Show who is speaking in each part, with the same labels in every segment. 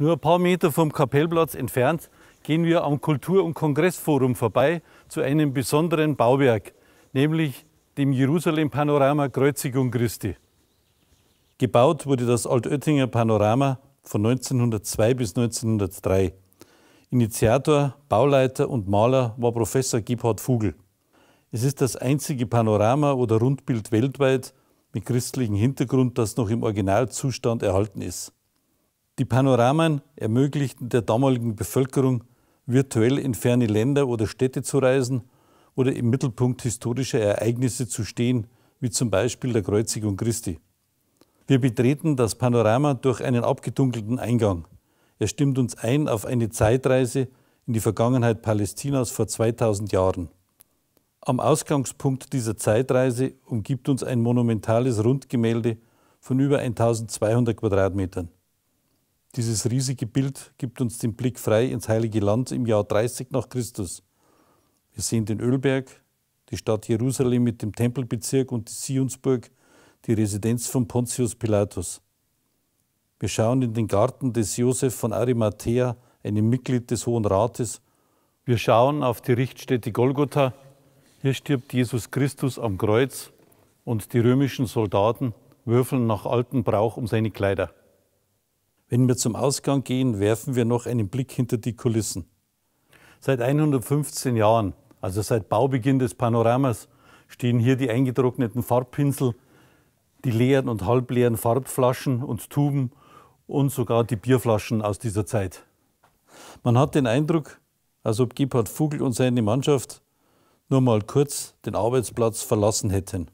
Speaker 1: Nur ein paar Meter vom Kapellplatz entfernt gehen wir am Kultur- und Kongressforum vorbei zu einem besonderen Bauwerk, nämlich dem Jerusalem-Panorama Kreuzigung Christi. Gebaut wurde das Altöttinger Panorama von 1902 bis 1903. Initiator, Bauleiter und Maler war Professor Gebhard Vogel. Es ist das einzige Panorama oder Rundbild weltweit mit christlichem Hintergrund, das noch im Originalzustand erhalten ist. Die Panoramen ermöglichten der damaligen Bevölkerung, virtuell in ferne Länder oder Städte zu reisen oder im Mittelpunkt historischer Ereignisse zu stehen, wie zum Beispiel der Kreuzigung Christi. Wir betreten das Panorama durch einen abgedunkelten Eingang. Er stimmt uns ein auf eine Zeitreise in die Vergangenheit Palästinas vor 2000 Jahren. Am Ausgangspunkt dieser Zeitreise umgibt uns ein monumentales Rundgemälde von über 1200 Quadratmetern. Dieses riesige Bild gibt uns den Blick frei ins heilige Land im Jahr 30 nach Christus. Wir sehen den Ölberg, die Stadt Jerusalem mit dem Tempelbezirk und die Sionsburg, die Residenz von Pontius Pilatus. Wir schauen in den Garten des Josef von Arimathea, einem Mitglied des Hohen Rates. Wir schauen auf die Richtstätte Golgotha. Hier stirbt Jesus Christus am Kreuz und die römischen Soldaten würfeln nach altem Brauch um seine Kleider. Wenn wir zum Ausgang gehen, werfen wir noch einen Blick hinter die Kulissen. Seit 115 Jahren, also seit Baubeginn des Panoramas, stehen hier die eingetrockneten Farbpinsel, die leeren und halbleeren Farbflaschen und Tuben und sogar die Bierflaschen aus dieser Zeit. Man hat den Eindruck, als ob Gebhard Vogel und seine Mannschaft nur mal kurz den Arbeitsplatz verlassen hätten.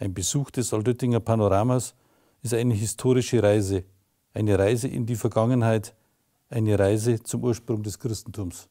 Speaker 1: Ein Besuch des Altöttinger Panoramas ist eine historische Reise eine Reise in die Vergangenheit, eine Reise zum Ursprung des Christentums.